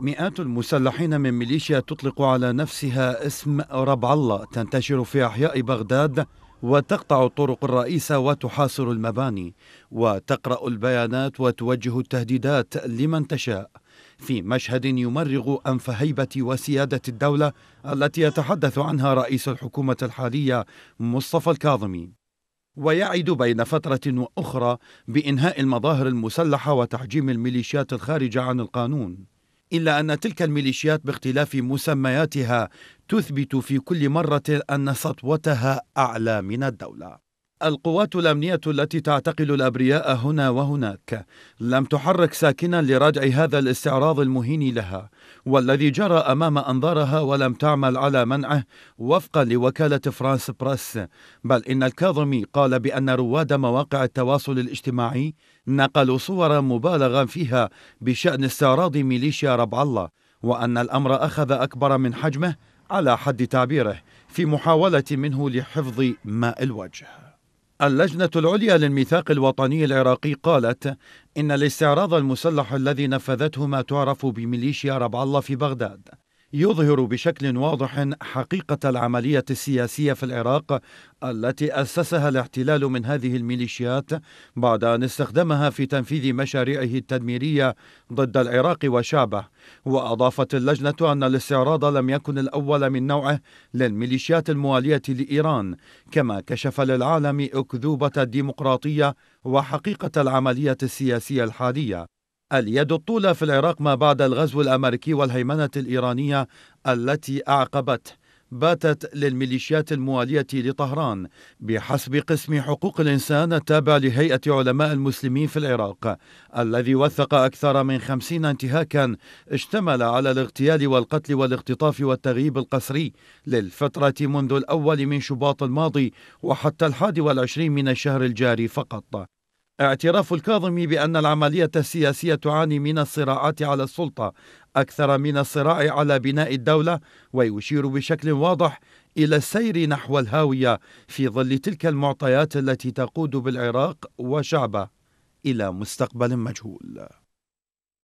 مئات المسلحين من ميليشيا تطلق على نفسها اسم ربع الله تنتشر في أحياء بغداد وتقطع الطرق الرئيسة وتحاصر المباني وتقرأ البيانات وتوجه التهديدات لمن تشاء في مشهد يمرغ أنف هيبة وسيادة الدولة التي يتحدث عنها رئيس الحكومة الحالية مصطفى الكاظمي ويعد بين فترة وأخرى بإنهاء المظاهر المسلحة وتحجيم الميليشيات الخارجة عن القانون إلا أن تلك الميليشيات باختلاف مسمياتها تثبت في كل مرة أن سطوتها أعلى من الدولة القوات الأمنية التي تعتقل الأبرياء هنا وهناك لم تحرك ساكنا لردع هذا الاستعراض المهين لها والذي جرى أمام أنظارها ولم تعمل على منعه وفقا لوكالة فرانس بريس بل إن الكاظمي قال بأن رواد مواقع التواصل الاجتماعي نقلوا صورا مبالغا فيها بشأن استعراض ميليشيا ربع الله وأن الأمر أخذ أكبر من حجمه على حد تعبيره في محاولة منه لحفظ ماء الوجه اللجنة العليا للميثاق الوطني العراقي قالت إن الاستعراض المسلح الذي نفذته ما تعرف بميليشيا ربع الله في بغداد يظهر بشكل واضح حقيقة العملية السياسية في العراق التي أسسها الاحتلال من هذه الميليشيات بعد أن استخدمها في تنفيذ مشاريعه التدميرية ضد العراق وشعبه، وأضافت اللجنة أن الاستعراض لم يكن الأول من نوعه للميليشيات الموالية لإيران، كما كشف للعالم أكذوبة الديمقراطية وحقيقة العملية السياسية الحالية. اليد الطولى في العراق ما بعد الغزو الامريكي والهيمنه الايرانيه التي اعقبته باتت للميليشيات المواليه لطهران بحسب قسم حقوق الانسان التابع لهيئه علماء المسلمين في العراق الذي وثق اكثر من خمسين انتهاكا اشتمل على الاغتيال والقتل والاختطاف والتغييب القسري للفتره منذ الاول من شباط الماضي وحتى الحادي والعشرين من الشهر الجاري فقط اعتراف الكاظم بأن العملية السياسية تعاني من الصراعات على السلطة أكثر من الصراع على بناء الدولة ويشير بشكل واضح إلى السير نحو الهاوية في ظل تلك المعطيات التي تقود بالعراق وشعبه إلى مستقبل مجهول